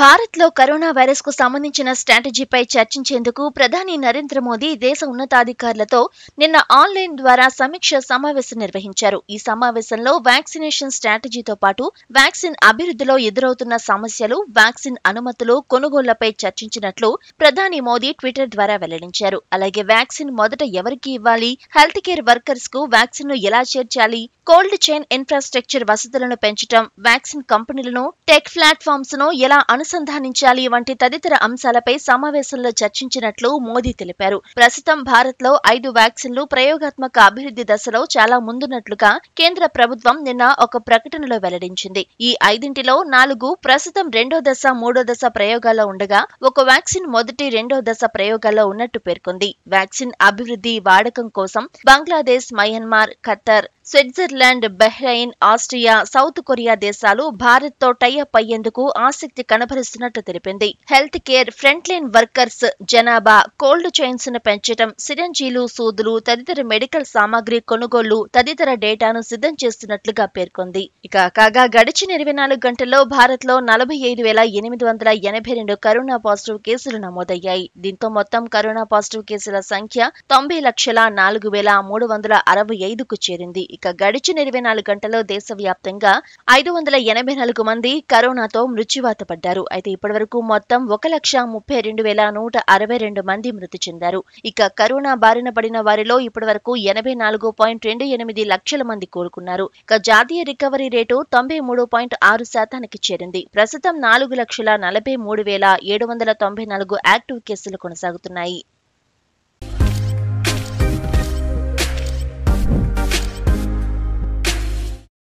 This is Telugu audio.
భారత్లో కరోనా వైరస్ కు సంబంధించిన స్ట్రాటజీపై చర్చించేందుకు ప్రధాని నరేంద్ర మోదీ దేశ ఉన్నతాధికారులతో నిన్న ఆన్లైన్ ద్వారా సమీక్ష సమావేశం నిర్వహించారు ఈ సమావేశంలో వ్యాక్సినేషన్ స్ట్రాటజీతో పాటు వ్యాక్సిన్ అభివృద్ధిలో ఎదురవుతున్న సమస్యలు వ్యాక్సిన్ అనుమతులు కొనుగోళ్లపై చర్చించినట్లు ప్రధాని మోదీ ట్విట్టర్ ద్వారా వెల్లడించారు అలాగే వ్యాక్సిన్ మొదట ఎవరికి ఇవ్వాలి హెల్త్ కేర్ వర్కర్స్ కు వ్యాక్సిన్ ను ఎలా చేర్చాలి కోల్డ్ చైన్ ఇన్ఫ్రాస్ట్రక్చర్ వసతులను పెంచడం వ్యాక్సిన్ కంపెనీలను టెక్ ప్లాట్ఫామ్స్ ను ఎలా అనుసంధానించాలి వంటి తదితర అంశాలపై సమావేశంలో చర్చించినట్లు మోదీ తెలిపారు ప్రస్తుతం భారత్ లో ఐదు వ్యాక్సిన్లు ప్రయోగాత్మక అభివృద్ధి దశలో చాలా ముందున్నట్లుగా కేంద్ర ప్రభుత్వం నిన్న ఒక ప్రకటనలో వెల్లడించింది ఈ ఐదింటిలో నాలుగు ప్రస్తుతం రెండో దశ మూడో దశ ప్రయోగాల్లో ఉండగా ఒక వ్యాక్సిన్ మొదటి రెండో దశ ప్రయోగాల్లో ఉన్నట్టు పేర్కొంది వ్యాక్సిన్ అభివృద్ధి వాడకం కోసం Bangladesh Myanmar Qatar Switzerland Bahrain Austria South Korea దేశాలు భారత్తో టైఅప్ అయ్యేందుకు ఆసక్తి కనబరుస్తున్నట్లు తెలిపింది హెల్త్ కేర్ ఫ్రంట్లైన్ వర్కర్స్ జనాభా కోల్డ్ చైన్స్ ను పెంచడం సిరంజీలు సూదులు తదితర మెడికల్ సామాగ్రి కొనుగోళ్లు తదితర డేటాను సిద్ధం చేస్తున్నట్లుగా పేర్కొంది ఇక కాగా గడిచిన ఇరవై నాలుగు గంటల్లో భారత్లో నలభై ఐదు వేల ఎనిమిది వందల ఎనభై రెండు కరోనా పాజిటివ్ కేసులు నమోదయ్యాయి దీంతో మొత్తం కరోనా పాజిటివ్ కేసుల సంఖ్య తొంభై లక్షల నాలుగు వేల మూడు వందల అరవై ఐదుకు చేరింది ఇక గడిచిన ఇరవై నాలుగు గంటల్లో దేశవ్యాప్తంగా ఐదు వందల ఎనభై నాలుగు మంది కరోనాతో మృత్యువాత పడ్డారు అయితే ఇప్పటివరకు మొత్తం ఒక లక్ష ముప్పై రెండు వేల నూట అరవై రెండు మంది మృతి చెందారు ఇక కరోనా బారిన పడిన వారిలో ఇప్పటివరకు ఎనభై నాలుగు పాయింట్ రెండు ఎనిమిది లక్షల మంది కోలుకున్నారు ఇక జాతీయ రికవరీ రేటు తొంభై మూడు పాయింట్ ఆరు శాతానికి చేరింది ప్రస్తుతం నాలుగు లక్షల నలభై మూడు వేల ఏడు వందల తొంభై నాలుగు యాక్టివ్ కేసులు కొనసాగుతున్నాయి